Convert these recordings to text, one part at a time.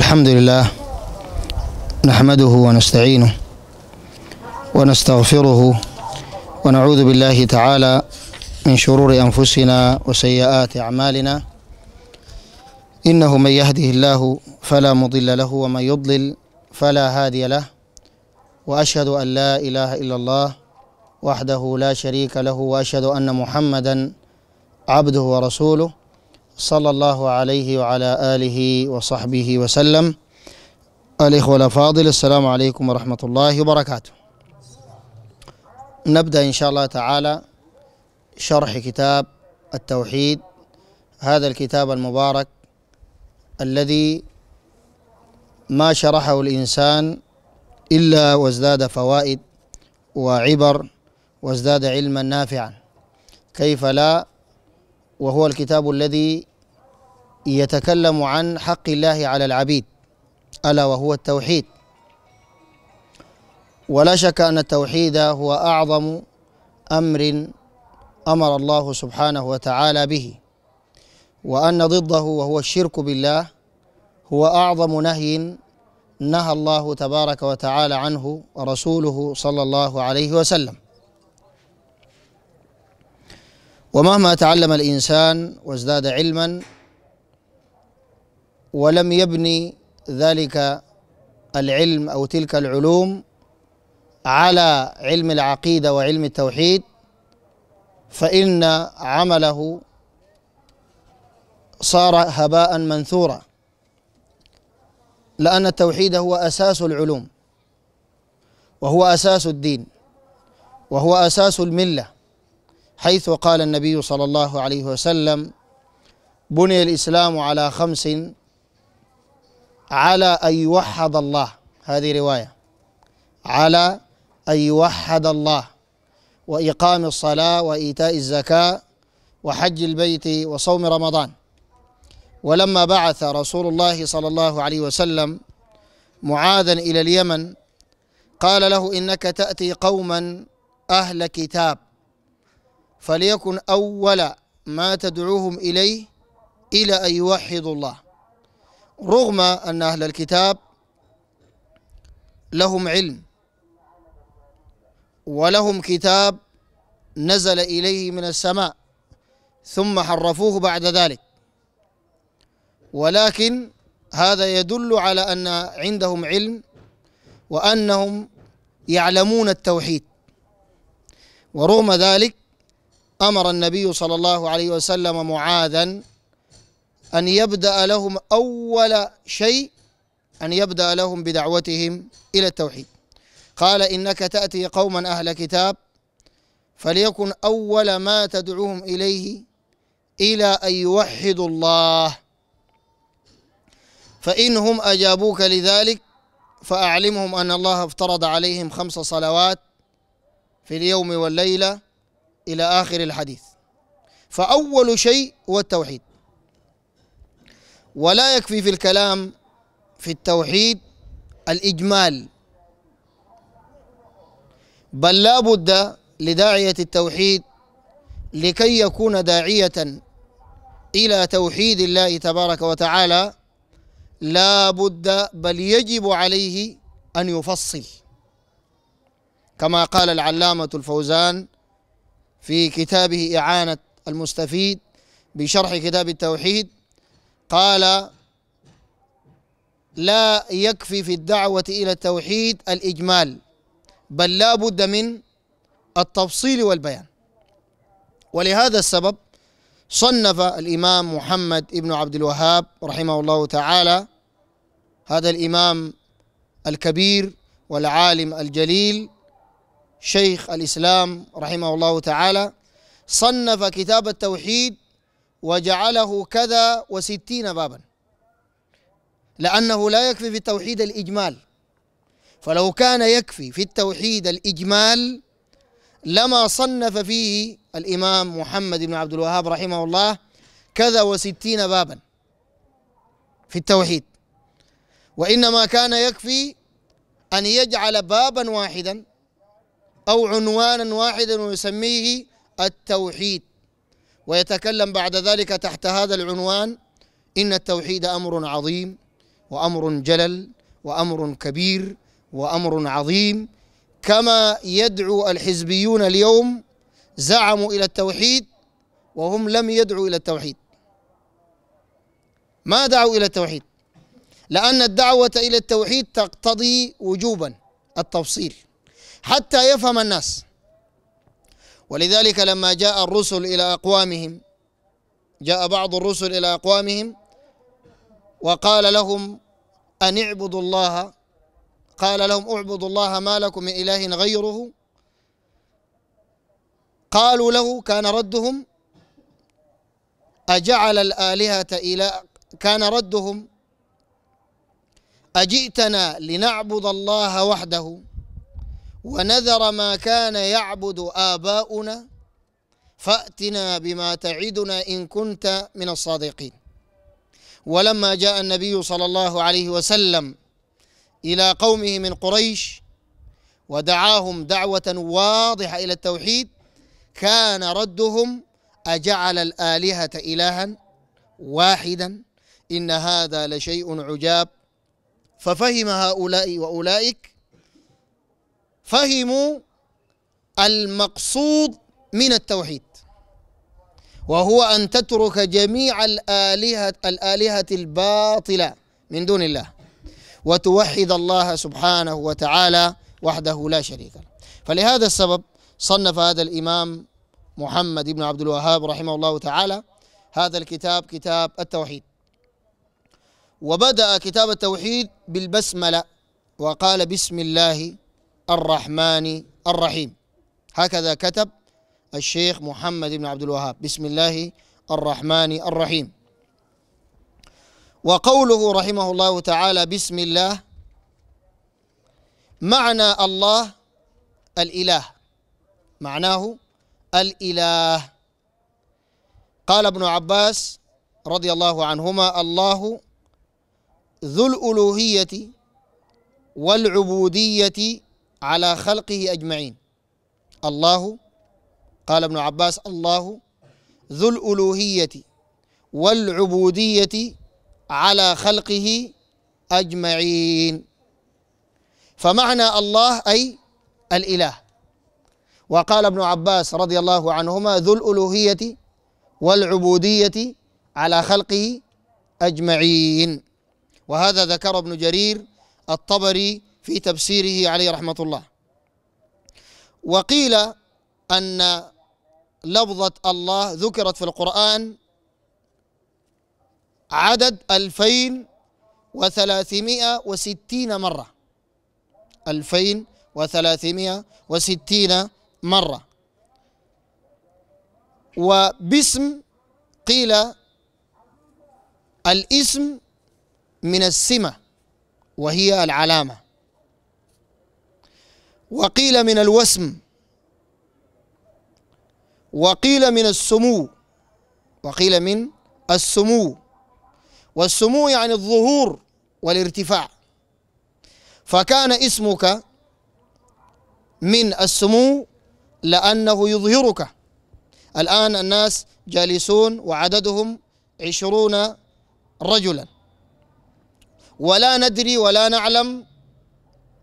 الحمد لله نحمده ونستعينه ونستغفره ونعوذ بالله تعالى من شرور أنفسنا وسيئات أعمالنا إنه من يهده الله فلا مضل له ومن يضلل فلا هادي له وأشهد أن لا إله إلا الله وحده لا شريك له وأشهد أن محمدا عبده ورسوله صلى الله عليه وعلى آله وصحبه وسلم الإخوة الأفاضل السلام عليكم ورحمة الله وبركاته نبدأ إن شاء الله تعالى شرح كتاب التوحيد هذا الكتاب المبارك الذي ما شرحه الإنسان إلا وازداد فوائد وعبر وازداد علما نافعا كيف لا وهو الكتاب الذي يتكلم عن حق الله على العبيد ألا وهو التوحيد ولا شك أن التوحيد هو أعظم أمر أمر الله سبحانه وتعالى به وأن ضده وهو الشرك بالله هو أعظم نهي نهى الله تبارك وتعالى عنه ورسوله صلى الله عليه وسلم ومهما تعلم الإنسان وازداد علما ولم يبني ذلك العلم او تلك العلوم على علم العقيده وعلم التوحيد فان عمله صار هباء منثورا لان التوحيد هو اساس العلوم وهو اساس الدين وهو اساس المله حيث قال النبي صلى الله عليه وسلم بني الاسلام على خمس على أن يوحد الله هذه رواية على أن يوحد الله وإقام الصلاة وإيتاء الزكاة وحج البيت وصوم رمضان ولما بعث رسول الله صلى الله عليه وسلم معاذا إلى اليمن قال له إنك تأتي قوما أهل كتاب فليكن أول ما تدعوهم إليه إلى أن يوحدوا الله رغم أن أهل الكتاب لهم علم ولهم كتاب نزل إليه من السماء ثم حرفوه بعد ذلك ولكن هذا يدل على أن عندهم علم وأنهم يعلمون التوحيد ورغم ذلك أمر النبي صلى الله عليه وسلم معاذا أن يبدأ لهم أول شيء أن يبدأ لهم بدعوتهم إلى التوحيد قال إنك تأتي قوما أهل كتاب فليكن أول ما تدعوهم إليه إلى أن يوحدوا الله فإنهم أجابوك لذلك فأعلمهم أن الله افترض عليهم خمس صلوات في اليوم والليلة إلى آخر الحديث فأول شيء هو التوحيد ولا يكفي في الكلام في التوحيد الإجمال بل لا بد لداعية التوحيد لكي يكون داعية إلى توحيد الله تبارك وتعالى لا بد بل يجب عليه أن يفصل كما قال العلامة الفوزان في كتابه إعانة المستفيد بشرح كتاب التوحيد قال لا يكفي في الدعوة إلى التوحيد الإجمال بل لا بد من التفصيل والبيان ولهذا السبب صنف الإمام محمد ابن عبد الوهاب رحمه الله تعالى هذا الإمام الكبير والعالم الجليل شيخ الإسلام رحمه الله تعالى صنف كتاب التوحيد وجعله كذا وستين بابا لأنه لا يكفي في التوحيد الإجمال فلو كان يكفي في التوحيد الإجمال لما صنف فيه الإمام محمد بن عبد الوهاب رحمه الله كذا وستين بابا في التوحيد وإنما كان يكفي أن يجعل بابا واحدا أو عنوانا واحدا ويسميه التوحيد ويتكلم بعد ذلك تحت هذا العنوان إن التوحيد أمر عظيم وأمر جلل وأمر كبير وأمر عظيم كما يدعو الحزبيون اليوم زعموا إلى التوحيد وهم لم يدعوا إلى التوحيد ما دعوا إلى التوحيد لأن الدعوة إلى التوحيد تقتضي وجوبا التفصيل حتى يفهم الناس ولذلك لما جاء الرسل إلى أقوامهم جاء بعض الرسل إلى أقوامهم وقال لهم أن اعبدوا الله قال لهم اعبدوا الله ما لكم من إله غيره قالوا له كان ردهم أجعل الآلهة إلى كان ردهم أجئتنا لنعبد الله وحده ونذر ما كان يعبد آباؤنا فأتنا بما تعدنا إن كنت من الصادقين ولما جاء النبي صلى الله عليه وسلم إلى قومه من قريش ودعاهم دعوة واضحة إلى التوحيد كان ردهم أجعل الآلهة إلها واحدا إن هذا لشيء عجاب ففهم هؤلاء وأولئك فهموا المقصود من التوحيد وهو أن تترك جميع الآلهة الآلهة الباطلة من دون الله وتوحد الله سبحانه وتعالى وحده لا شريك له فلهذا السبب صنف هذا الإمام محمد بن عبد الوهاب رحمه الله تعالى هذا الكتاب كتاب التوحيد وبدأ كتاب التوحيد بالبسملة وقال بسم الله الرحمن الرحيم هكذا كتب الشيخ محمد بن عبد الوهاب بسم الله الرحمن الرحيم وقوله رحمه الله تعالى بسم الله معنى الله الاله معناه الاله قال ابن عباس رضي الله عنهما الله ذو الالوهيه والعبوديه على خلقه أجمعين الله قال ابن عباس الله ذو الألوهية والعبودية على خلقه أجمعين فمعنى الله أي الإله وقال ابن عباس رضي الله عنهما ذو الألوهية والعبودية على خلقه أجمعين وهذا ذكر ابن جرير الطبري في تفسيره عليه رحمة الله وقيل أن لفظة الله ذكرت في القرآن عدد ألفين وثلاثمائة وستين مرة ألفين وثلاثمائة وستين مرة وباسم قيل الاسم من السمة وهي العلامة وقيل من الوسم وقيل من السمو وقيل من السمو والسمو يعني الظهور والارتفاع فكان اسمك من السمو لأنه يظهرك الآن الناس جالسون وعددهم عشرون رجلا ولا ندري ولا نعلم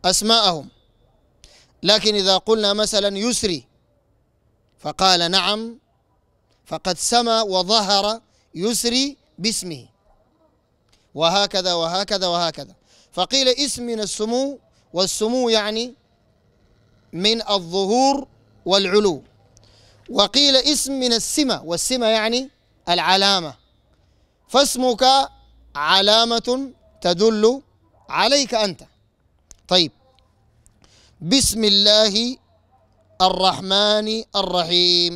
أسماءهم لكن إذا قلنا مثلا يسري فقال نعم فقد سمى وظهر يسري باسمه وهكذا وهكذا وهكذا فقيل اسم من السمو والسمو يعني من الظهور والعلو وقيل اسم من السمة والسمة يعني العلامة فاسمك علامة تدل عليك أنت طيب بسم الله الرحمن الرحيم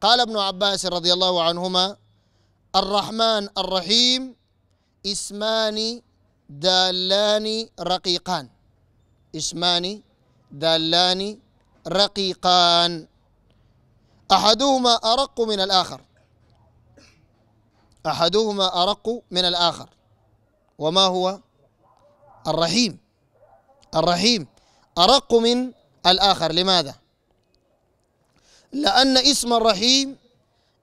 قال ابن عباس رضي الله عنهما الرحمن الرحيم اسمان دالان رقيقان اسمان دالان رقيقان احدهما ارق من الاخر احدهما ارق من الاخر وما هو الرحيم الرحيم أرق من الآخر لماذا؟ لأن اسم الرحيم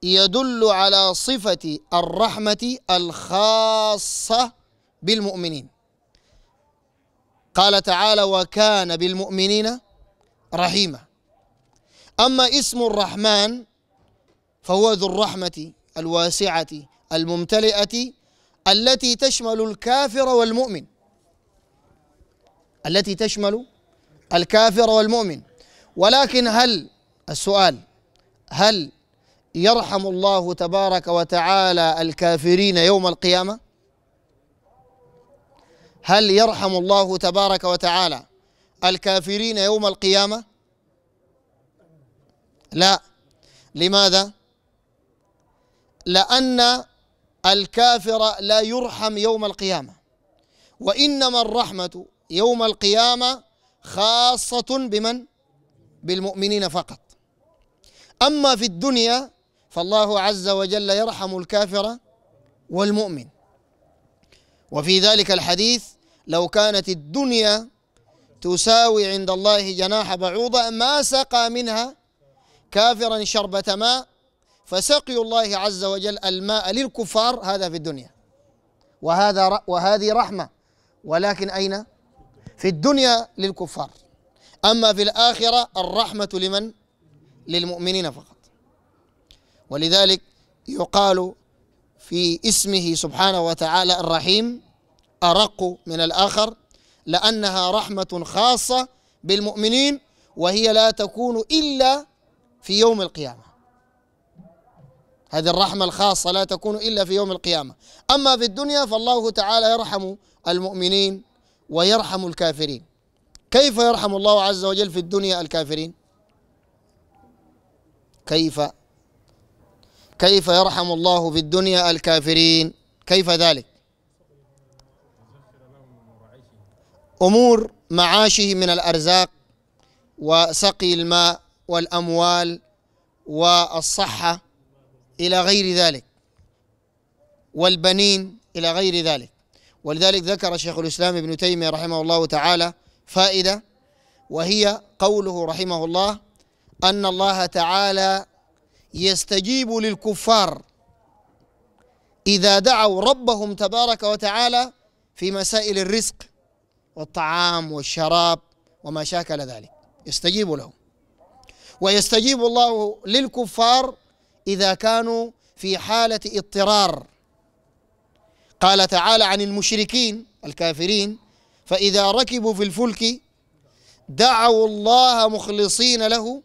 يدل على صفة الرحمة الخاصة بالمؤمنين قال تعالى وكان بالمؤمنين رحيما أما اسم الرحمن فهو ذو الرحمة الواسعة الممتلئة التي تشمل الكافر والمؤمن التي تشمل الكافر والمؤمن ولكن هل السؤال هل يرحم الله تبارك وتعالى الكافرين يوم القيامه هل يرحم الله تبارك وتعالى الكافرين يوم القيامه لا لماذا لان الكافر لا يرحم يوم القيامه وانما الرحمه يوم القيامه خاصة بمن؟ بالمؤمنين فقط أما في الدنيا فالله عز وجل يرحم الكافر والمؤمن وفي ذلك الحديث لو كانت الدنيا تساوي عند الله جناح بعوضة ما سقى منها كافرا شربة ماء فسقي الله عز وجل الماء للكفار هذا في الدنيا وهذا وهذه رحمة ولكن أين؟ في الدنيا للكفار أما في الآخرة الرحمة لمن؟ للمؤمنين فقط ولذلك يقال في اسمه سبحانه وتعالى الرحيم أرق من الآخر لأنها رحمة خاصة بالمؤمنين وهي لا تكون إلا في يوم القيامة هذه الرحمة الخاصة لا تكون إلا في يوم القيامة أما في الدنيا فالله تعالى يرحم المؤمنين ويرحم الكافرين كيف يرحم الله عز وجل في الدنيا الكافرين كيف كيف يرحم الله في الدنيا الكافرين كيف ذلك أمور معاشه من الأرزاق وسقي الماء والأموال والصحة إلى غير ذلك والبنين إلى غير ذلك ولذلك ذكر شيخ الإسلام ابن تيمية رحمه الله تعالى فائدة وهي قوله رحمه الله أن الله تعالى يستجيب للكفار إذا دعوا ربهم تبارك وتعالى في مسائل الرزق والطعام والشراب وما شاكل ذلك يستجيب لهم ويستجيب الله للكفار إذا كانوا في حالة اضطرار قال تعالى عن المشركين الكافرين فإذا ركبوا في الفلك دعوا الله مخلصين له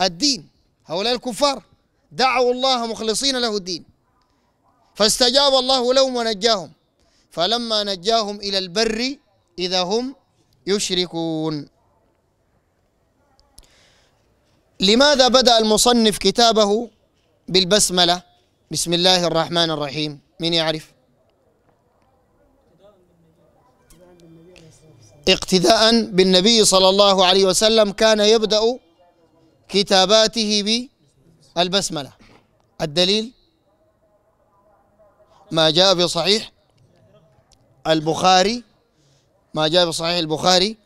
الدين هؤلاء الكفار دعوا الله مخلصين له الدين فاستجاب الله لهم ونجاهم فلما نجاهم إلى البر إذا هم يشركون لماذا بدأ المصنف كتابه بالبسملة بسم الله الرحمن الرحيم من يعرف اقتداء بالنبي صلى الله عليه وسلم كان يبدأ كتاباته بالبسملة الدليل ما جاء في صحيح البخاري ما جاء في صحيح البخاري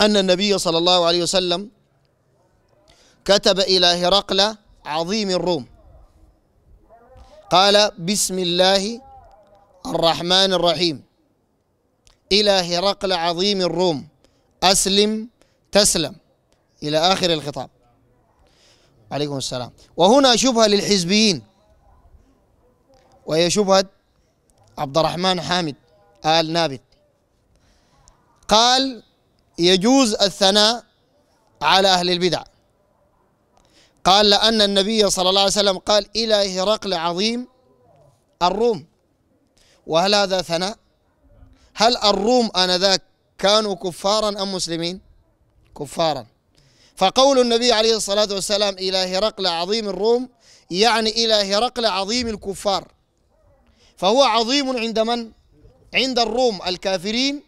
أن النبي صلى الله عليه وسلم كتب إلى هرقل عظيم الروم قال بسم الله الرحمن الرحيم إلى هرقل عظيم الروم أسلم تسلم إلى آخر الخطاب عليكم السلام وهنا شبهة للحزبيين وهي شبهة عبد الرحمن حامد آل نابت قال يجوز الثناء على أهل البدع قال لأن النبي صلى الله عليه وسلم قال إلى هرقل عظيم الروم وهل هذا ثناء هل الروم آنذاك كانوا كفارا أم مسلمين كفارا فقول النبي عليه الصلاة والسلام إلى هرقل عظيم الروم يعني إلى هرقل عظيم الكفار فهو عظيم عند من؟ عند الروم الكافرين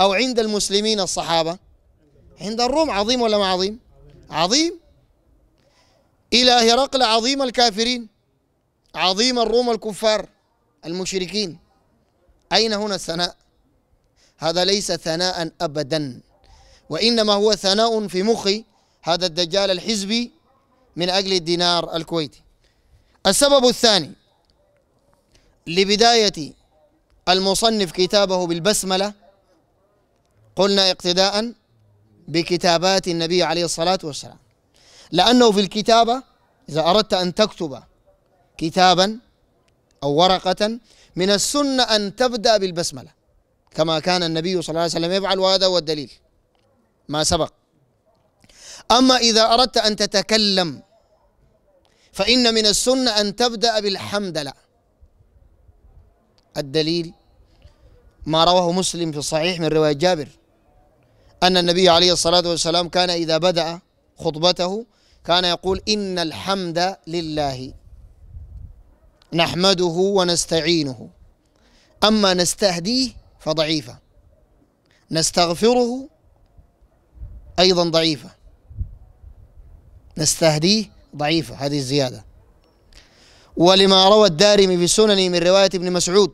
أو عند المسلمين الصحابة عند الروم عظيم ولا ما عظيم؟ عظيم إلى هرقل عظيم الكافرين عظيم الروم الكفار المشركين أين هنا الثناء؟ هذا ليس ثناء أبدا وإنما هو ثناء في مخي هذا الدجال الحزبي من أجل الدينار الكويتي السبب الثاني لبداية المصنف كتابه بالبسملة قلنا اقتداء بكتابات النبي عليه الصلاة والسلام لأنه في الكتابة إذا أردت أن تكتب كتابا أو ورقة من السنة أن تبدأ بالبسملة كما كان النبي صلى الله عليه وسلم يفعل وهذا هو الدليل ما سبق أما إذا أردت أن تتكلم فإن من السنة أن تبدأ بالحمدلة الدليل ما رواه مسلم في الصحيح من رواية جابر أن النبي عليه الصلاة والسلام كان إذا بدأ خطبته كان يقول إن الحمد لله نحمده ونستعينه أما نستهديه فضعيفة نستغفره أيضا ضعيفة نستهديه ضعيفة هذه الزيادة ولما روى الدارمي في سننه من رواية ابن مسعود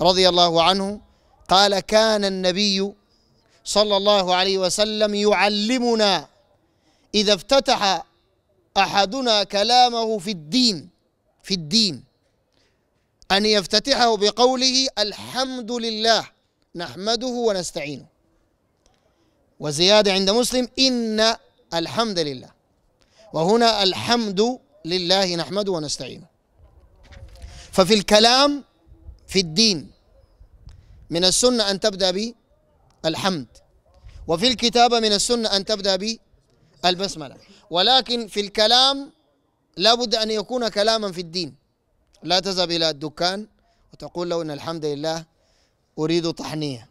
رضي الله عنه قال كان النبي صلى الله عليه وسلم يعلمنا إذا افتتح أحدنا كلامه في الدين في الدين أن يفتتحه بقوله الحمد لله نحمده ونستعينه وزيادة عند مسلم إن الحمد لله وهنا الحمد لله نحمده ونستعينه ففي الكلام في الدين من السنة أن تبدأ بالحمد وفي الكتابة من السنة أن تبدأ بالبسملة ولكن في الكلام لابد أن يكون كلاما في الدين لا تذهب إلى الدكان وتقول له إن الحمد لله أريد طحنية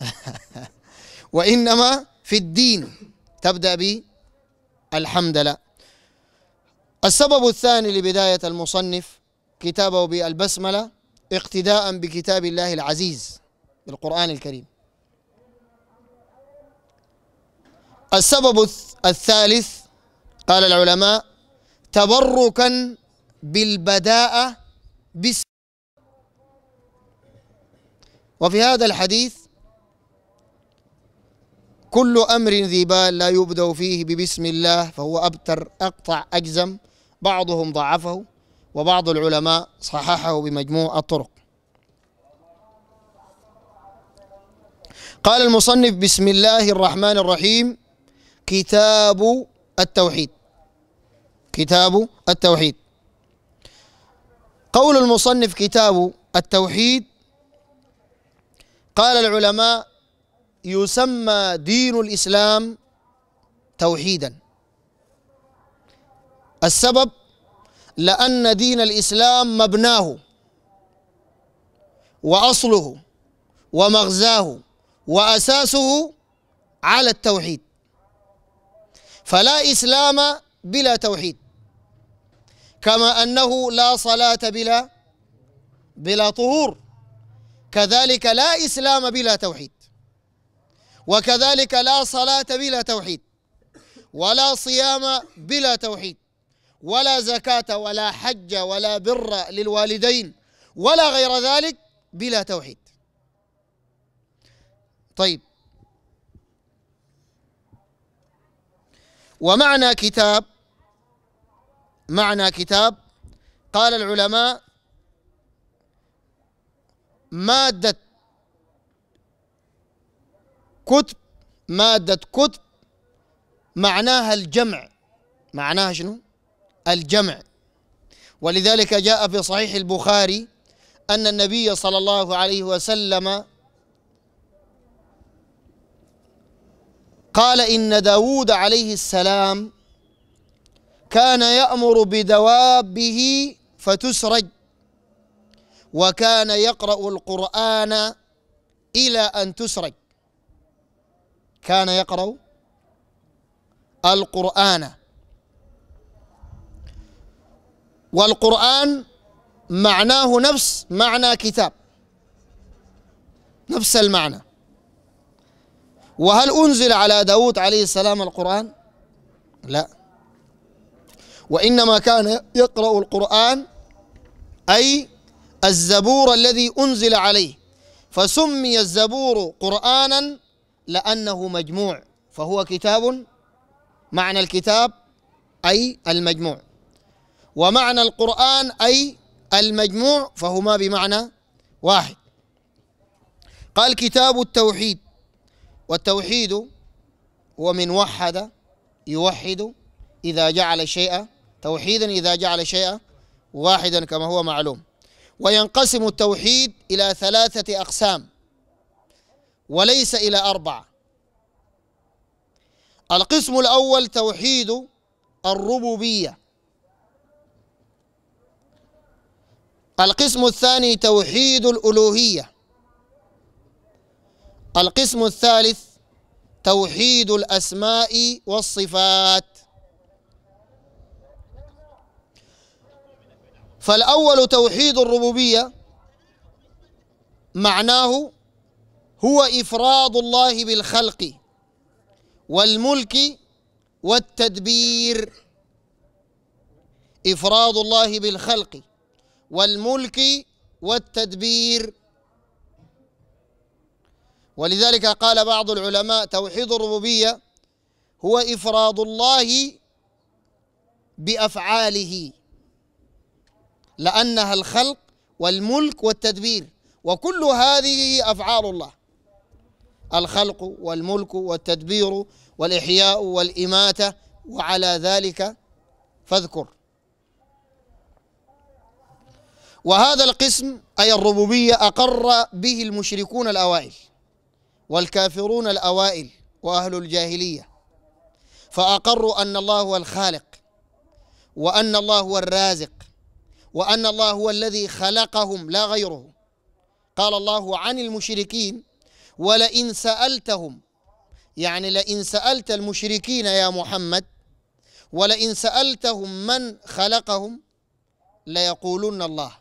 وإنما في الدين تبدأ ب الحمد لله السبب الثاني لبداية المصنف كتابه بالبسملة اقتداء بكتاب الله العزيز بالقرآن الكريم السبب الثالث قال العلماء تبركا بالبداءة بس وفي هذا الحديث كل أمر ذي بال لا يبدأ فيه ببسم الله فهو أبتر أقطع أجزم بعضهم ضعفه وبعض العلماء صححه بمجموع الطرق قال المصنف بسم الله الرحمن الرحيم كتاب التوحيد كتاب التوحيد قول المصنف كتابه التوحيد قال العلماء يسمى دين الإسلام توحيدا السبب لأن دين الإسلام مبناه وأصله ومغزاه وأساسه على التوحيد فلا إسلام بلا توحيد كما أنه لا صلاة بلا بلا طهور كذلك لا إسلام بلا توحيد وكذلك لا صلاة بلا توحيد ولا صيام بلا توحيد ولا زكاة ولا حج ولا بر للوالدين ولا غير ذلك بلا توحيد طيب ومعنى كتاب معنى كتاب قال العلماء مادة كتب مادة كتب معناها الجمع معناها شنو؟ الجمع ولذلك جاء في صحيح البخاري أن النبي صلى الله عليه وسلم قال إن داود عليه السلام كان يأمر بدوابه فتسرج وكان يقرأ القرآن إلى أن تسرج كان يقرأ القرآن والقرآن معناه نفس معنى كتاب نفس المعنى وهل أنزل على داود عليه السلام القرآن؟ لا وإنما كان يقرأ القرآن أي الزبور الذي أنزل عليه فسمي الزبور قرآنا لأنه مجموع فهو كتاب معنى الكتاب أي المجموع ومعنى القرآن أي المجموع فهما بمعنى واحد قال كتاب التوحيد والتوحيد هو من وحد يوحد إذا جعل شيئا توحيدا إذا جعل شيئا واحدا كما هو معلوم وينقسم التوحيد إلى ثلاثة أقسام وليس إلى أربعة القسم الأول توحيد الربوبية القسم الثاني توحيد الألوهية القسم الثالث توحيد الأسماء والصفات فالأول توحيد الربوبية معناه هو إفراد الله بالخلق والملك والتدبير إفراد الله بالخلق والملك والتدبير ولذلك قال بعض العلماء توحيد الربوبية هو إفراد الله بأفعاله لأنها الخلق والملك والتدبير وكل هذه أفعال الله الخلق والملك والتدبير والإحياء والإماتة وعلى ذلك فاذكر وهذا القسم أي الربوبية أقر به المشركون الأوائل والكافرون الأوائل وأهل الجاهلية فأقروا أن الله هو الخالق وأن الله هو الرازق وأن الله هو الذي خلقهم لا غيره قال الله عن المشركين ولئن سألتهم يعني لئن سألت المشركين يا محمد ولئن سألتهم من خلقهم ليقولن الله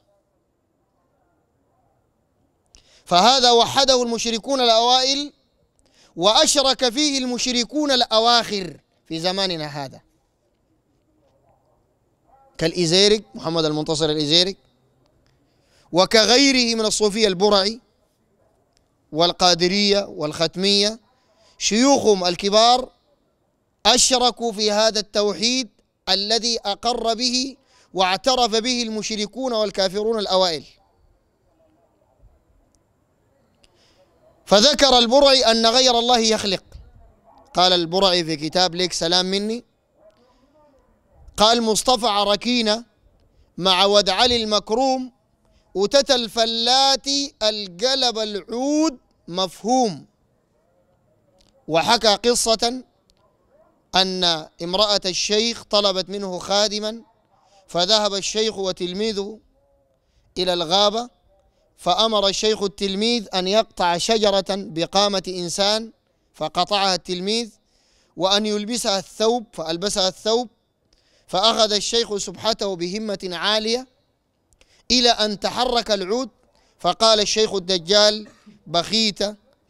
فهذا وحده المشركون الأوائل وأشرك فيه المشركون الأواخر في زماننا هذا كالإزيرك محمد المنتصر الإزيرك وكغيره من الصوفية البرعي والقادرية والختمية شيوخهم الكبار أشركوا في هذا التوحيد الذي أقر به واعترف به المشركون والكافرون الأوائل فذكر البرعي أن غير الله يخلق قال البرعي في كتاب ليك سلام مني قال مصطفى عركينة مع ود علي المكروم وتت الفلات القلب العود مفهوم وحكى قصة أن امرأة الشيخ طلبت منه خادما فذهب الشيخ وتلميذه إلى الغابة فأمر الشيخ التلميذ أن يقطع شجرة بقامة إنسان فقطعها التلميذ وأن يلبسها الثوب فألبسها الثوب فأخذ الشيخ سبحته بهمة عالية إلى أن تحرك العود فقال الشيخ الدجال بخيت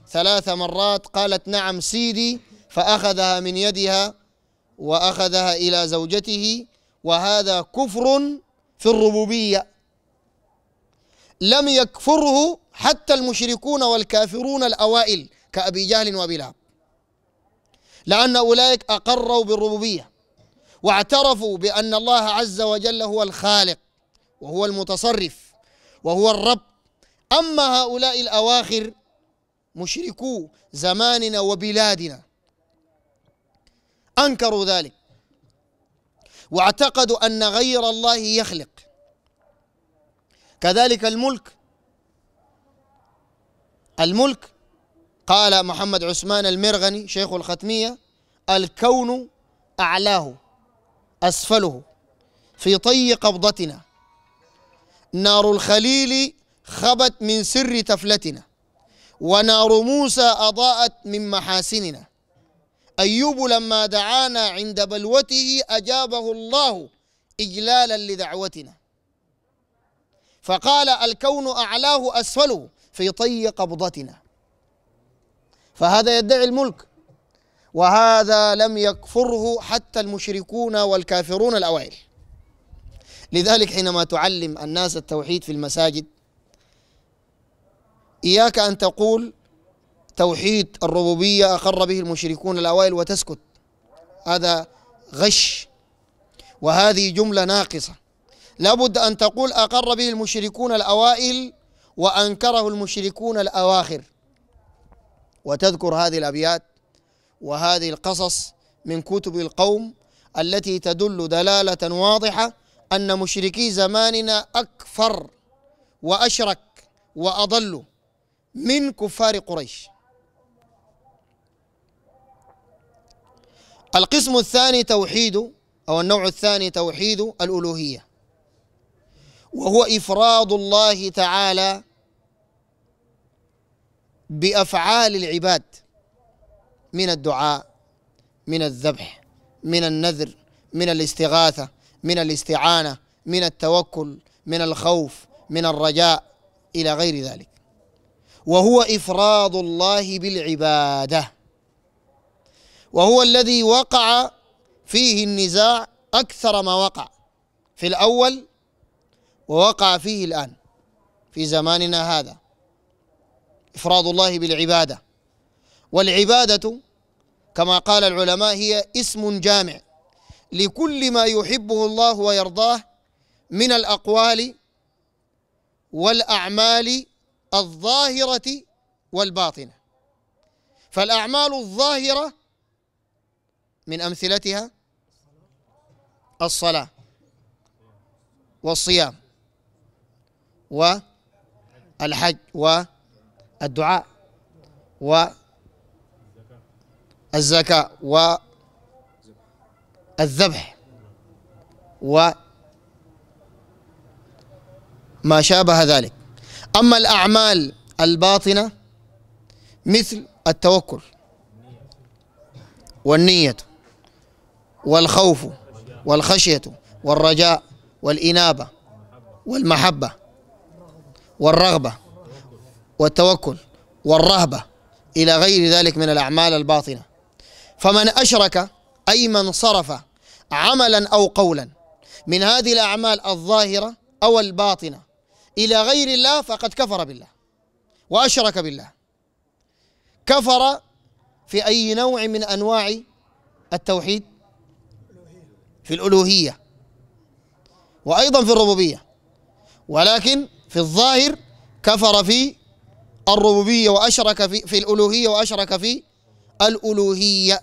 ثلاث مرات قالت نعم سيدي فأخذها من يدها وأخذها إلى زوجته وهذا كفر في الربوبية لم يكفره حتى المشركون والكافرون الأوائل كأبي جهل وبلاب لأن أولئك أقروا بالربوبية واعترفوا بأن الله عز وجل هو الخالق وهو المتصرف وهو الرب أما هؤلاء الأواخر مشركو زماننا وبلادنا أنكروا ذلك واعتقدوا أن غير الله يخلق كذلك الملك الملك قال محمد عثمان المرغني شيخ الختمية الكون أعلاه أسفله في طي قبضتنا نار الخليل خبت من سر تفلتنا ونار موسى أضاءت من محاسننا أيوب لما دعانا عند بلوته أجابه الله إجلالا لدعوتنا فقال الكون أعلاه أسفله في طي قبضتنا فهذا يدعي الملك وهذا لم يكفره حتى المشركون والكافرون الأوائل لذلك حينما تعلم الناس التوحيد في المساجد إياك أن تقول توحيد الربوبية أقر به المشركون الأوائل وتسكت هذا غش وهذه جملة ناقصة لابد أن تقول أقر به المشركون الأوائل وأنكره المشركون الأواخر وتذكر هذه الأبيات وهذه القصص من كتب القوم التي تدل دلاله واضحه ان مشركي زماننا اكفر واشرك واضل من كفار قريش القسم الثاني توحيد او النوع الثاني توحيد الالوهيه وهو افراد الله تعالى بافعال العباد من الدعاء من الذبح من النذر من الاستغاثة من الاستعانة من التوكل من الخوف من الرجاء إلى غير ذلك وهو إفراد الله بالعبادة وهو الذي وقع فيه النزاع أكثر ما وقع في الأول ووقع فيه الآن في زماننا هذا إفراد الله بالعبادة والعبادة كما قال العلماء هي اسم جامع لكل ما يحبه الله ويرضاه من الأقوال والأعمال الظاهرة والباطنة فالأعمال الظاهرة من أمثلتها الصلاة والصيام والحج والدعاء و الزكاة والذبح و ما شابه ذلك أما الأعمال الباطنة مثل التوكل والنية والخوف والخشية والرجاء والإنابة والمحبة والرغبة والتوكل والرهبة إلى غير ذلك من الأعمال الباطنة فمن أشرك أي من صرف عملا أو قولا من هذه الأعمال الظاهرة أو الباطنة إلى غير الله فقد كفر بالله وأشرك بالله كفر في أي نوع من أنواع التوحيد في الألوهية وأيضا في الربوبية ولكن في الظاهر كفر في الربوبية وأشرك في, في الألوهية وأشرك في الألوهية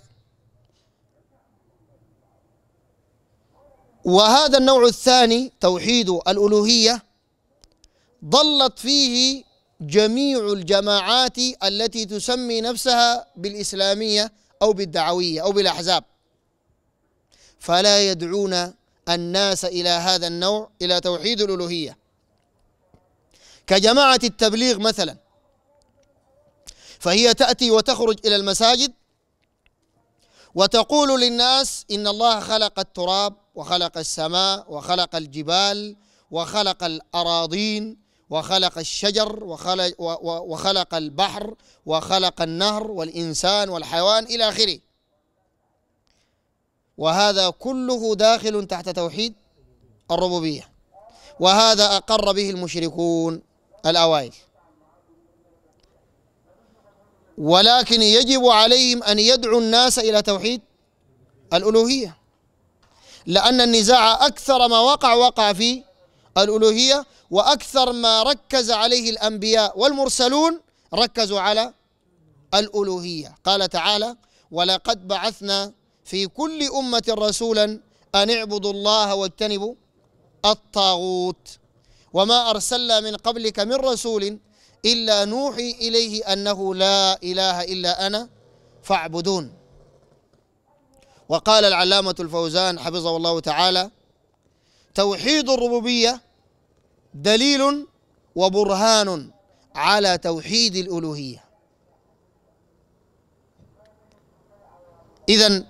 وهذا النوع الثاني توحيد الألوهية ضلت فيه جميع الجماعات التي تسمي نفسها بالإسلامية أو بالدعوية أو بالأحزاب فلا يدعون الناس إلى هذا النوع إلى توحيد الألوهية كجماعة التبليغ مثلا فهي تأتي وتخرج إلى المساجد وتقول للناس إن الله خلق التراب وخلق السماء وخلق الجبال وخلق الأراضين وخلق الشجر وخلق, وخلق البحر وخلق النهر والإنسان والحيوان إلى آخره وهذا كله داخل تحت توحيد الربوبية وهذا أقر به المشركون الأوائل ولكن يجب عليهم أن يدعوا الناس إلى توحيد الألوهية لأن النزاع أكثر ما وقع وقع في الألوهية وأكثر ما ركز عليه الأنبياء والمرسلون ركزوا على الألوهية قال تعالى ولقد بعثنا في كل أمة رسولا أن اعبدوا الله واجتنبوا الطاغوت وما أرسلنا من قبلك من رسول إلا نوحي إليه أنه لا إله إلا أنا فاعبدون وقال العلامة الفوزان حفظه الله تعالى توحيد الربوبية دليل وبرهان على توحيد الألوهية إذا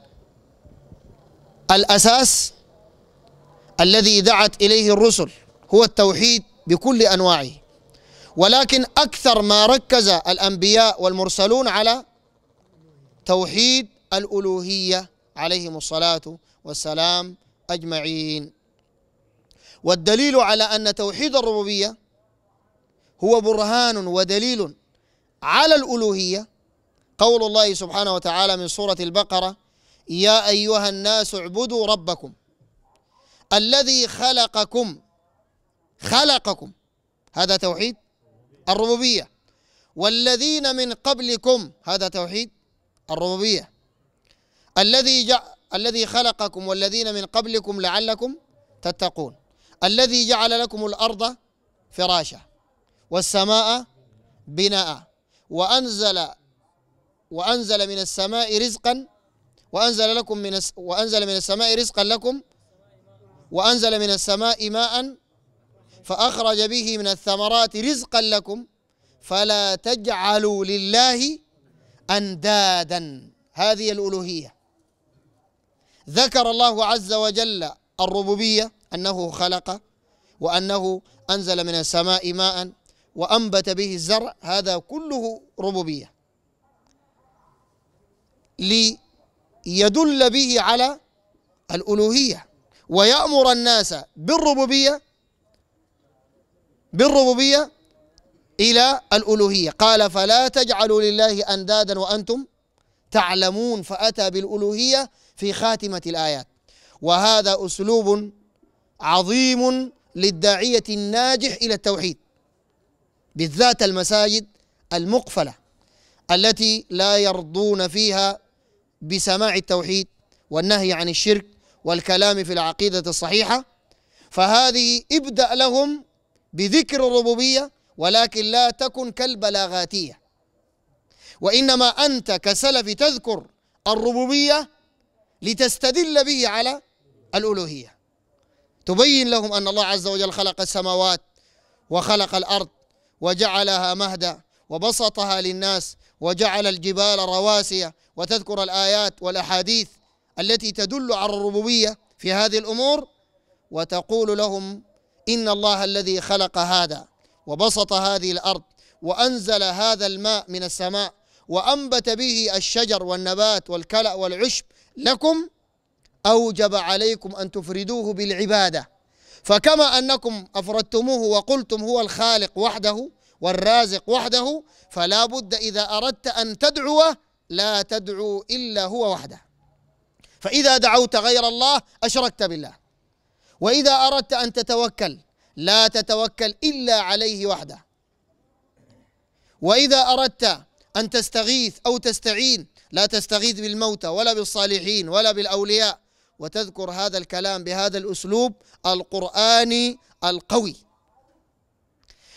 الأساس الذي دعت إليه الرسل هو التوحيد بكل أنواعه ولكن أكثر ما ركز الأنبياء والمرسلون على توحيد الألوهية عليهم الصلاة والسلام أجمعين والدليل على أن توحيد الربوبية هو برهان ودليل على الألوهية قول الله سبحانه وتعالى من سورة البقرة يا أيها الناس اعبدوا ربكم الذي خلقكم خلقكم هذا توحيد الربوبية والذين من قبلكم هذا توحيد الربوبية الذي جاء الذي خلقكم والذين من قبلكم لعلكم تتقون الذي جعل لكم الأرض فراشا والسماء بناء وأنزل وأنزل من السماء رزقا وأنزل لكم من وأنزل من السماء رزقا لكم وأنزل من السماء ماء فأخرج به من الثمرات رزقا لكم فلا تجعلوا لله أندادا هذه الألوهية ذكر الله عز وجل الربوبية أنه خلق وأنه أنزل من السماء ماء وأنبت به الزرع هذا كله ربوبية ليدل به على الألوهية ويأمر الناس بالربوبية بالربوبية إلى الألوهية قال فلا تجعلوا لله أندادا وأنتم تعلمون فأتى بالألوهية في خاتمة الآيات وهذا أسلوب عظيم للداعية الناجح إلى التوحيد بالذات المساجد المقفلة التي لا يرضون فيها بسماع التوحيد والنهي عن الشرك والكلام في العقيدة الصحيحة فهذه ابدأ لهم بذكر الربوبية ولكن لا تكن كالبلاغاتية وإنما أنت كسلف تذكر الربوبية لتستدل به على الألوهية تبين لهم أن الله عز وجل خلق السماوات وخلق الأرض وجعلها مهدا وبسطها للناس وجعل الجبال رواسي وتذكر الآيات والأحاديث التي تدل على الربوبية في هذه الأمور وتقول لهم إن الله الذي خلق هذا وبسط هذه الأرض وأنزل هذا الماء من السماء وأنبت به الشجر والنبات والكلأ والعشب لكم أوجب عليكم أن تفردوه بالعبادة فكما أنكم أفردتموه وقلتم هو الخالق وحده والرازق وحده فلا بد إذا أردت أن تدعو لا تدعو إلا هو وحده فإذا دعوت غير الله أشركت بالله واذا اردت ان تتوكل لا تتوكل الا عليه وحده واذا اردت ان تستغيث او تستعين لا تستغيث بالموتى ولا بالصالحين ولا بالاولياء وتذكر هذا الكلام بهذا الاسلوب القراني القوي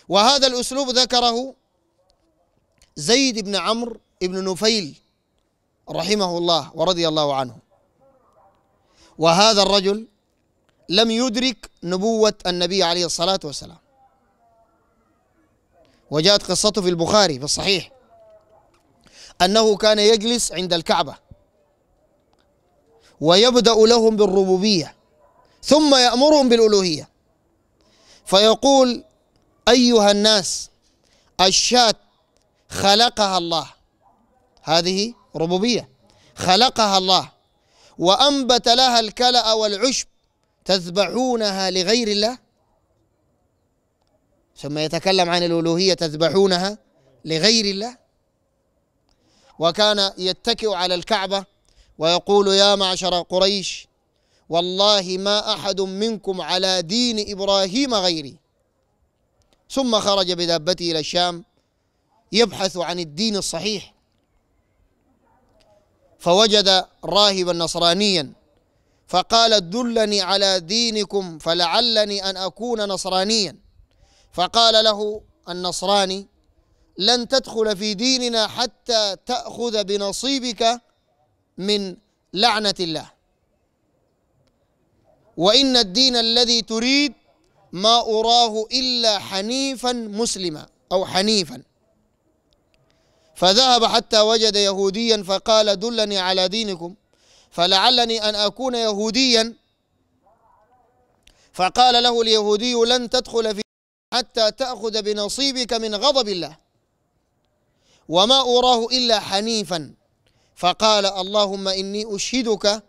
وهذا الاسلوب ذكره زيد بن عمرو بن نفيل رحمه الله ورضي الله عنه وهذا الرجل لم يدرك نبوة النبي عليه الصلاة والسلام وجاءت قصته في البخاري في الصحيح أنه كان يجلس عند الكعبة ويبدأ لهم بالربوبية ثم يأمرهم بالألوهية فيقول أيها الناس الشاة خلقها الله هذه ربوبية خلقها الله وأنبت لها الكلأ والعشب تذبحونها لغير الله ثم يتكلم عن الألوهية تذبحونها لغير الله وكان يتكئ على الكعبة ويقول يا معشر قريش والله ما أحد منكم على دين إبراهيم غيري ثم خرج بدابته إلى الشام يبحث عن الدين الصحيح فوجد راهبا نصرانيا فقال دلني على دينكم فلعلني أن أكون نصرانيا فقال له النصراني لن تدخل في ديننا حتى تأخذ بنصيبك من لعنة الله وإن الدين الذي تريد ما أراه إلا حنيفا مسلما أو حنيفا فذهب حتى وجد يهوديا فقال دلني على دينكم فلعلني أن أكون يهوديا فقال له اليهودي لن تدخل في حتى تأخذ بنصيبك من غضب الله وما أراه إلا حنيفا فقال اللهم إني أشهدك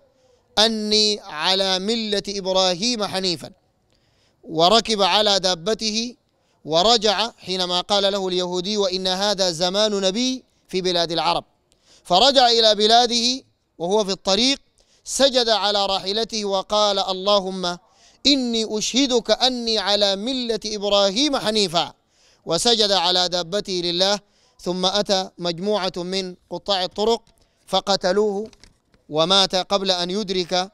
أني على ملة إبراهيم حنيفا وركب على دابته ورجع حينما قال له اليهودي وإن هذا زمان نبي في بلاد العرب فرجع إلى بلاده وهو في الطريق سجد على راحلته وقال اللهم إني أشهدك أني على ملة إبراهيم حنيفا وسجد على دابته لله ثم أتى مجموعة من قطاع الطرق فقتلوه ومات قبل أن يدرك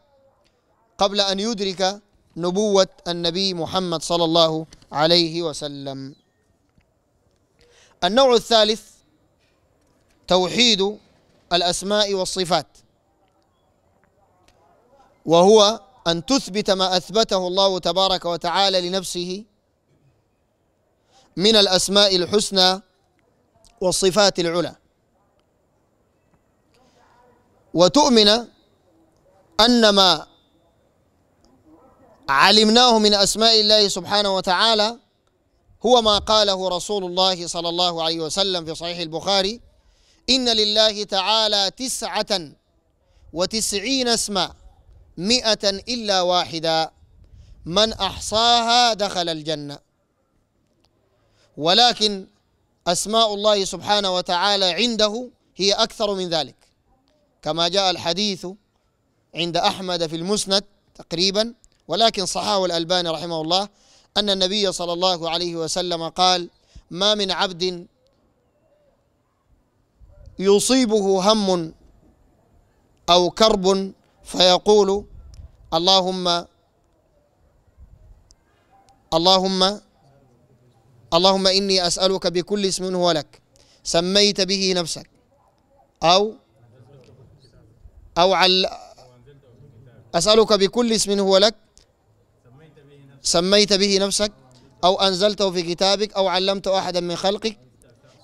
قبل أن يدرك نبوة النبي محمد صلى الله عليه وسلم النوع الثالث توحيد الأسماء والصفات وهو أن تثبت ما أثبته الله تبارك وتعالى لنفسه من الأسماء الحسنى والصفات العلى وتؤمن أن ما علمناه من أسماء الله سبحانه وتعالى هو ما قاله رسول الله صلى الله عليه وسلم في صحيح البخاري إن لله تعالى تسعة وتسعين اسمًا مئة إلا واحدا من أحصاها دخل الجنة ولكن أسماء الله سبحانه وتعالى عنده هي أكثر من ذلك كما جاء الحديث عند أحمد في المسند تقريبا ولكن صححه الألباني رحمه الله أن النبي صلى الله عليه وسلم قال ما من عبد يصيبه هم أو كرب فيقول اللهم اللهم اللهم إني أسألك بكل اسم هو لك سميت به نفسك أو أو عل أسألك بكل اسم هو لك سميت به نفسك أو أنزلته في كتابك أو علمت أحدا من خلقك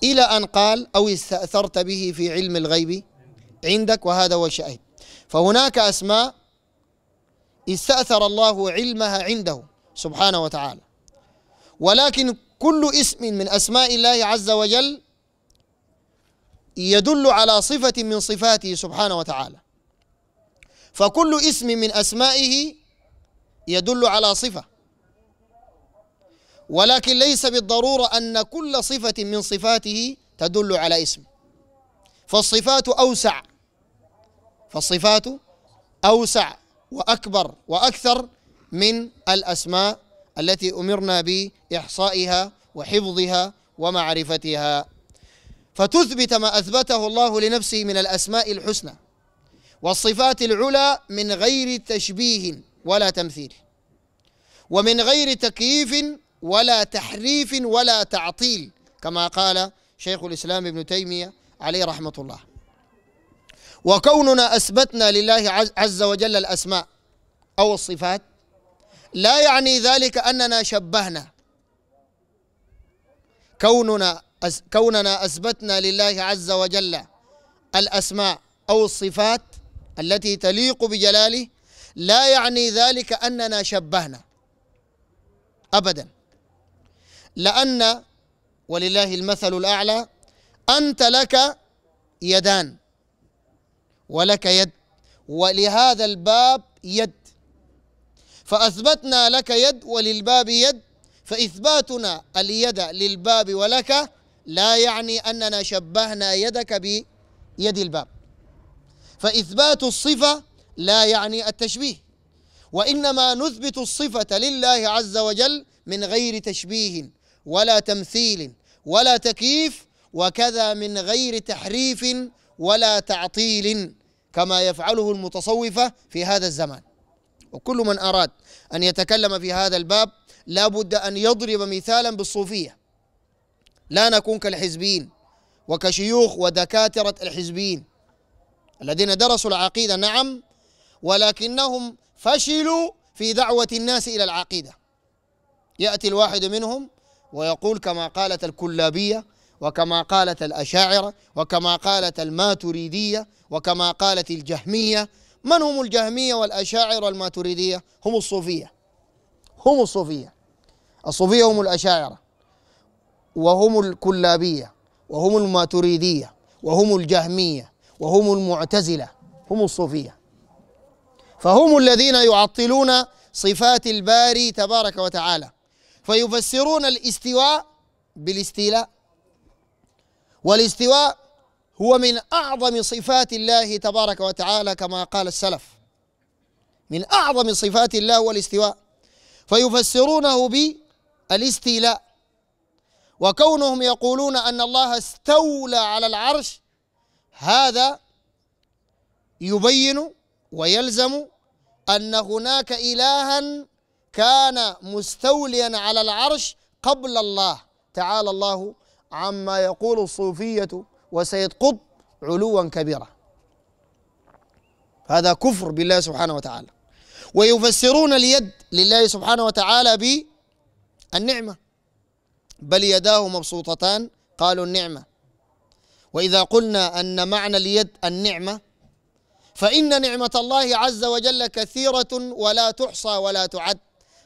إلى أن قال أو استأثرت به في علم الغيب عندك وهذا هو الشاهد فهناك أسماء استأثر الله علمها عنده سبحانه وتعالى ولكن كل اسم من أسماء الله عز وجل يدل على صفة من صفاته سبحانه وتعالى فكل اسم من أسمائه يدل على صفة ولكن ليس بالضرورة أن كل صفة من صفاته تدل على اسم فالصفات أوسع فالصفات أوسع وأكبر وأكثر من الأسماء التي أمرنا بإحصائها وحفظها ومعرفتها فتثبت ما أثبته الله لنفسه من الأسماء الحسنى والصفات العلى من غير تشبيه ولا تمثيل ومن غير تكييف ولا تحريف ولا تعطيل كما قال شيخ الإسلام ابن تيمية عليه رحمة الله وكوننا أثبتنا لله عز وجل الأسماء أو الصفات لا يعني ذلك أننا شبهنا كوننا كوننا أثبتنا لله عز وجل الأسماء أو الصفات التي تليق بجلاله لا يعني ذلك أننا شبهنا أبدا لأن ولله المثل الأعلى أنت لك يدان ولك يد ولهذا الباب يد فأثبتنا لك يد وللباب يد فإثباتنا اليد للباب ولك لا يعني أننا شبهنا يدك بيد الباب فإثبات الصفة لا يعني التشبيه وإنما نثبت الصفة لله عز وجل من غير تشبيه ولا تمثيل ولا تكييف وكذا من غير تحريف ولا تعطيل كما يفعله المتصوفة في هذا الزمان وكل من أراد أن يتكلم في هذا الباب لا بد أن يضرب مثالا بالصوفية لا نكون كالحزبيين وكشيوخ ودكاترة الحزبيين الذين درسوا العقيدة نعم ولكنهم فشلوا في دعوة الناس إلى العقيدة يأتي الواحد منهم ويقول كما قالت الكلابية وكما قالت الأشاعرة وكما قالت الماتريدية وكما قالت الجهمية من هم الجهمية والأشاعرة والماتريدية هم الصوفية هم الصوفية الصوفية هم الأشاعرة وهم الكلابية وهم الماتريدية وهم الجهمية وهم المعتزلة هم الصوفية فهم الذين يعطلون صفات الباري تبارك وتعالى فيفسرون الاستواء بالاستيلاء والاستواء هو من أعظم صفات الله تبارك وتعالى كما قال السلف من أعظم صفات الله هو الاستواء فيفسرونه بالاستيلاء وكونهم يقولون أن الله استولى على العرش هذا يبين ويلزم أن هناك إلها كان مستوليا على العرش قبل الله تعالى الله عما يقول الصوفية وسيد قطب علوا كبيرا هذا كفر بالله سبحانه وتعالى ويفسرون اليد لله سبحانه وتعالى بالنعمة بل يداه مبسوطتان قالوا النعمة وإذا قلنا أن معنى اليد النعمة فإن نعمة الله عز وجل كثيرة ولا تحصى ولا تعد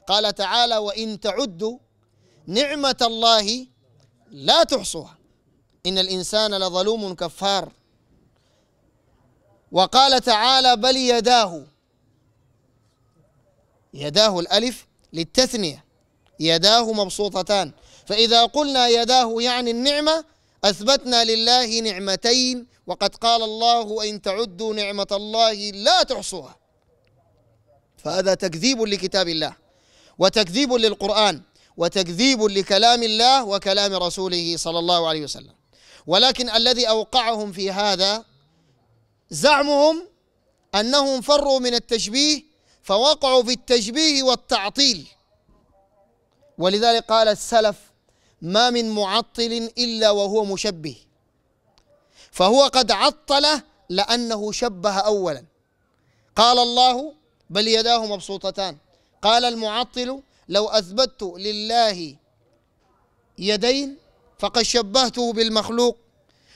قال تعالى وإن تعدوا نعمة الله لا تحصوها إن الإنسان لظلوم كفار وقال تعالى بل يداه يداه الألف للتثنية يداه مبسوطتان فإذا قلنا يداه يعني النعمة أثبتنا لله نعمتين وقد قال الله وإن تعدوا نعمة الله لا تحصوها فهذا تكذيب لكتاب الله وتكذيب للقرآن وتكذيب لكلام الله وكلام رسوله صلى الله عليه وسلم ولكن الذي اوقعهم في هذا زعمهم انهم فروا من التشبيه فوقعوا في التشبيه والتعطيل ولذلك قال السلف ما من معطل الا وهو مشبه فهو قد عطل لانه شبه اولا قال الله بل يداه مبسوطتان قال المعطل لو أثبتت لله يدين فقد شبهته بالمخلوق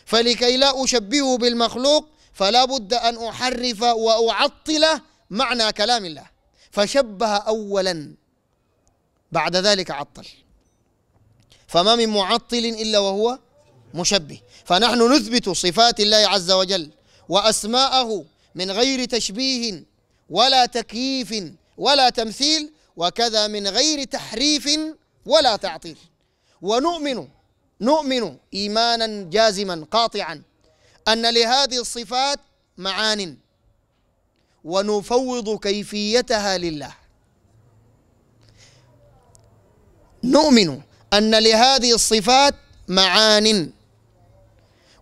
فلكي لا أشبهه بالمخلوق فلا بد أن أحرف وأعطل معنى كلام الله فشبه أولا بعد ذلك عطل فما من معطل إلا وهو مشبه فنحن نثبت صفات الله عز وجل وأسماءه من غير تشبيه ولا تكييف ولا تمثيل وكذا من غير تحريف ولا تعطيل ونؤمن نؤمن إيمانا جازما قاطعا أن لهذه الصفات معان ونفوض كيفيتها لله نؤمن أن لهذه الصفات معان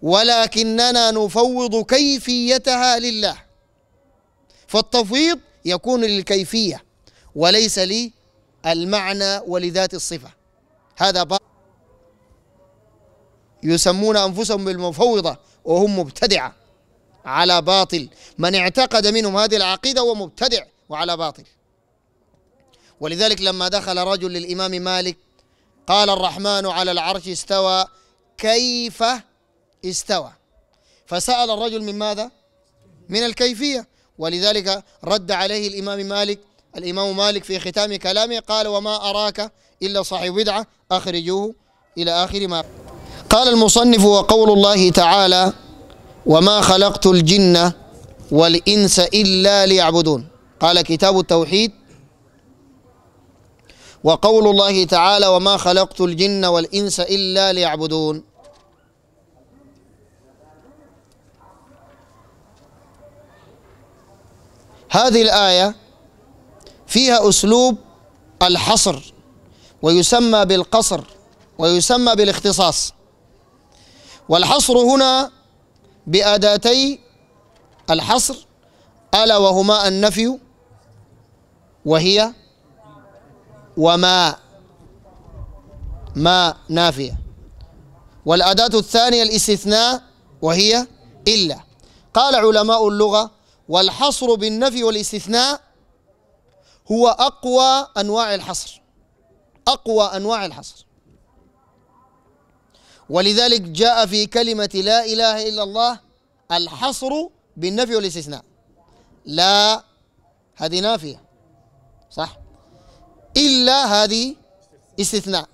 ولكننا نفوض كيفيتها لله فالتفويض يكون للكيفية وليس لي المعنى ولذات الصفة هذا بعض يسمون أنفسهم بالمفوضة وهم مبتدعة على باطل من اعتقد منهم هذه العقيدة هو مبتدع وعلى باطل ولذلك لما دخل رجل للإمام مالك قال الرحمن على العرش استوى كيف استوى فسأل الرجل من ماذا؟ من الكيفية ولذلك رد عليه الإمام مالك الإمام مالك في ختام كلامه قال وما أراك إلا صاحب بدعة أخرجوه إلى آخر ما قال المصنف وقول الله تعالى وما خلقت الجن والإنس إلا ليعبدون قال كتاب التوحيد وقول الله تعالى وما خلقت الجن والإنس إلا ليعبدون هذه الآية فيها أسلوب الحصر ويسمى بالقصر ويسمى بالاختصاص والحصر هنا بأداتي الحصر ألا وهما النفي وهي وما ما نافية والأداة الثانية الاستثناء وهي إلا قال علماء اللغة والحصر بالنفي والاستثناء هو أقوى أنواع الحصر أقوى أنواع الحصر ولذلك جاء في كلمة لا إله إلا الله الحصر بالنفي والاستثناء لا هذه نافية صح إلا هذه استثناء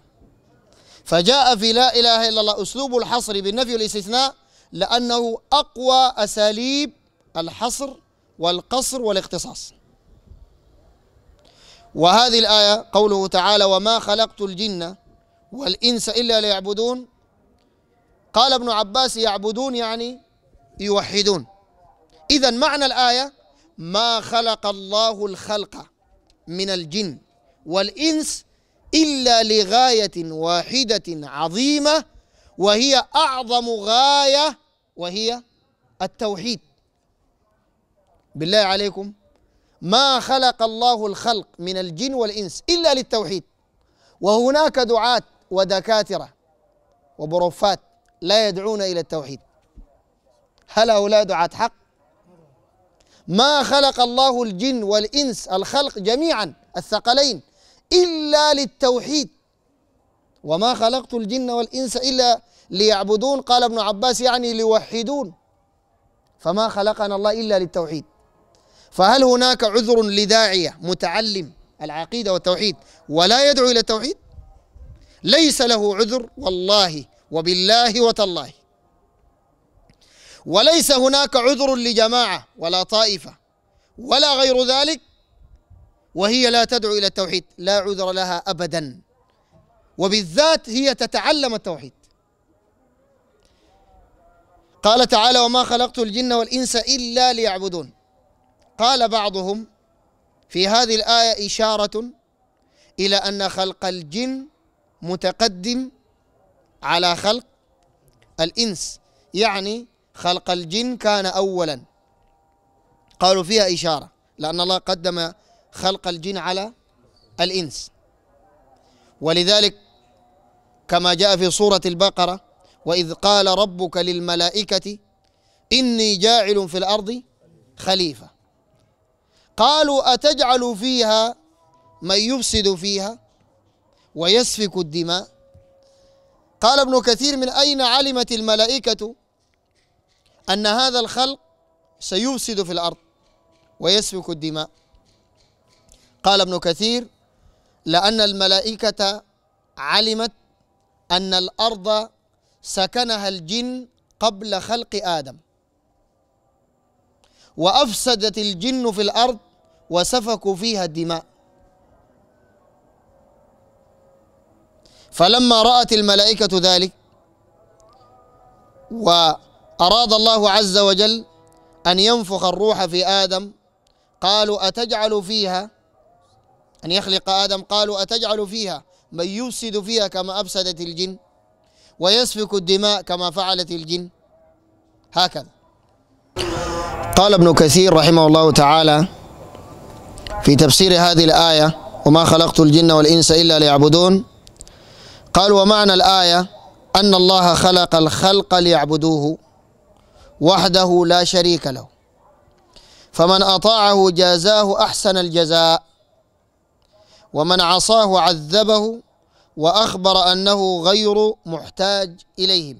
فجاء في لا إله إلا الله أسلوب الحصر بالنفي والاستثناء لأنه أقوى أساليب الحصر والقصر والاختصاص وهذه الآية قوله تعالى وما خلقت الجن والإنس إلا ليعبدون قال ابن عباس يعبدون يعني يوحدون إذا معنى الآية ما خلق الله الخلق من الجن والإنس إلا لغاية واحدة عظيمة وهي أعظم غاية وهي التوحيد بالله عليكم ما خلق الله الخلق من الجن والإنس إلا للتوحيد وهناك دعاة ودكاترة وبروفات لا يدعون إلى التوحيد هل هؤلاء دعاة حق؟ ما خلق الله الجن والإنس الخلق جميعا الثقلين إلا للتوحيد وما خلقت الجن والإنس إلا ليعبدون قال ابن عباس يعني ليوحدون فما خلقنا الله إلا للتوحيد فهل هناك عذر لداعية متعلم العقيدة والتوحيد ولا يدعو إلى التوحيد ليس له عذر والله وبالله وتالله وليس هناك عذر لجماعة ولا طائفة ولا غير ذلك وهي لا تدعو إلى التوحيد لا عذر لها أبدا وبالذات هي تتعلم التوحيد قال تعالى وما خلقت الجن والإنس إلا ليعبدون قال بعضهم في هذه الايه اشاره الى ان خلق الجن متقدم على خلق الانس يعني خلق الجن كان اولا قالوا فيها اشاره لان الله قدم خلق الجن على الانس ولذلك كما جاء في سوره البقره واذ قال ربك للملائكه اني جاعل في الارض خليفه قالوا أتجعل فيها من يفسد فيها ويسفك الدماء قال ابن كثير من أين علمت الملائكة أن هذا الخلق سيفسد في الأرض ويسفك الدماء قال ابن كثير لأن الملائكة علمت أن الأرض سكنها الجن قبل خلق آدم وأفسدت الجن في الأرض وسفكوا فيها الدماء فلما رأت الملائكة ذلك وأراد الله عز وجل أن ينفخ الروح في آدم قالوا أتجعل فيها أن يخلق آدم قالوا أتجعل فيها من يفسد فيها كما أفسدت الجن ويسفك الدماء كما فعلت الجن هكذا قال ابن كثير رحمه الله تعالى في تفسير هذه الآية وما خلقت الجن والإنس إلا ليعبدون قال ومعنى الآية أن الله خلق الخلق ليعبدوه وحده لا شريك له فمن أطاعه جازاه أحسن الجزاء ومن عصاه عذبه وأخبر أنه غير محتاج إليهم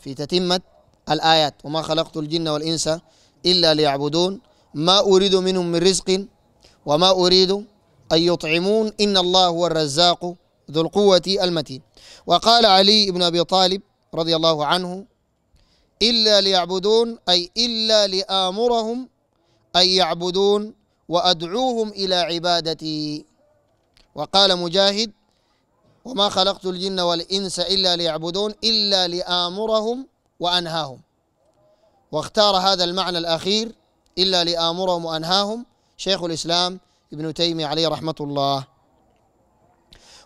في تتمة الآيات وما خلقت الجن والإنس إلا ليعبدون ما أريد منهم من رزق وما أريد أن يطعمون إن الله هو الرزاق ذو القوة المتين وقال علي بن أبي طالب رضي الله عنه إلا ليعبدون أي إلا لآمرهم أن يعبدون وأدعوهم إلى عبادتي وقال مجاهد وما خلقت الجن والإنس إلا ليعبدون إلا لآمرهم وأنهاهم واختار هذا المعنى الأخير إلا لآمرهم وأنهاهم شيخ الإسلام ابن تيمية عليه رحمة الله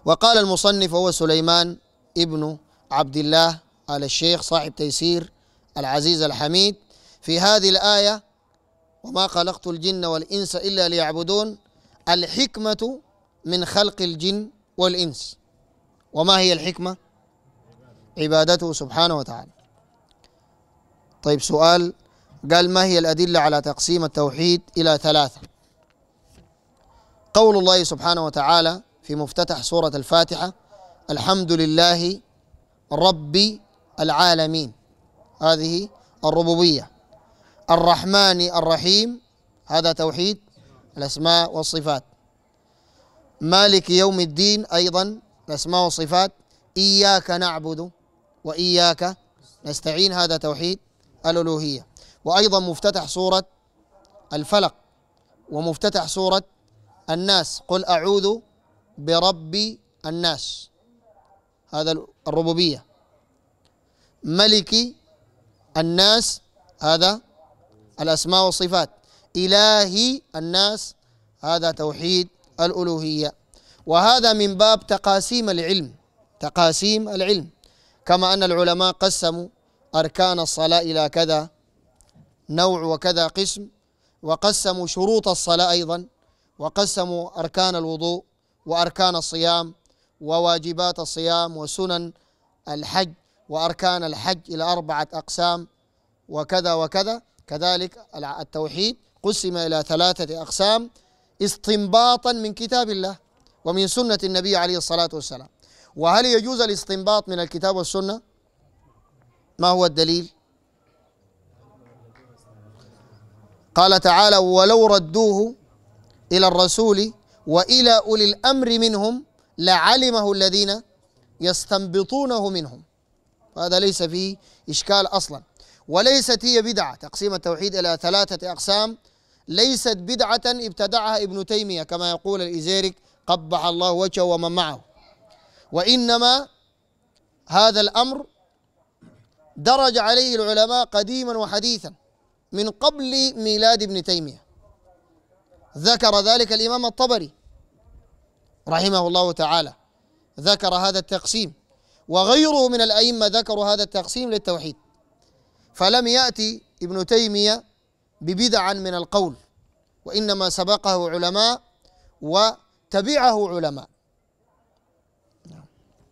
وقال المصنف هو سليمان ابن عبد الله آل الشيخ صاحب تيسير العزيز الحميد في هذه الآية وما خلقت الجن والإنس إلا ليعبدون الحكمة من خلق الجن والإنس وما هي الحكمة عبادته سبحانه وتعالى طيب سؤال قال ما هي الأدلة على تقسيم التوحيد إلى ثلاثة قول الله سبحانه وتعالى في مفتتح سورة الفاتحة الحمد لله رب العالمين هذه الربوبية الرحمن الرحيم هذا توحيد الأسماء والصفات مالك يوم الدين أيضا الأسماء والصفات إياك نعبد وإياك نستعين هذا توحيد الألوهية وأيضا مفتتح سورة الفلق ومفتتح سورة الناس قل أعوذ برب الناس هذا الربوبية ملك الناس هذا الأسماء والصفات إلهي الناس هذا توحيد الألوهية وهذا من باب تقاسيم العلم تقاسيم العلم كما أن العلماء قسموا أركان الصلاة إلى كذا نوع وكذا قسم وقسموا شروط الصلاة أيضا وقسموا أركان الوضوء وأركان الصيام وواجبات الصيام وسنن الحج وأركان الحج إلى أربعة أقسام وكذا وكذا كذلك التوحيد قسم إلى ثلاثة أقسام استنباطا من كتاب الله ومن سنة النبي عليه الصلاة والسلام وهل يجوز الاستنباط من الكتاب والسنة؟ ما هو الدليل قال تعالى ولو ردوه إلى الرسول وإلى أولي الأمر منهم لعلمه الذين يستنبطونه منهم هذا ليس فيه إشكال أصلا وليست هي بدعة تقسيم التوحيد إلى ثلاثة أقسام ليست بدعة ابتدعها ابن تيمية كما يقول الإزيرك قبح الله وجهه ومن معه وإنما هذا الأمر درج عليه العلماء قديما وحديثا من قبل ميلاد ابن تيمية ذكر ذلك الإمام الطبري رحمه الله تعالى ذكر هذا التقسيم وغيره من الأئمة ذكروا هذا التقسيم للتوحيد فلم يأتي ابن تيمية ببدعا من القول وإنما سبقه علماء وتبعه علماء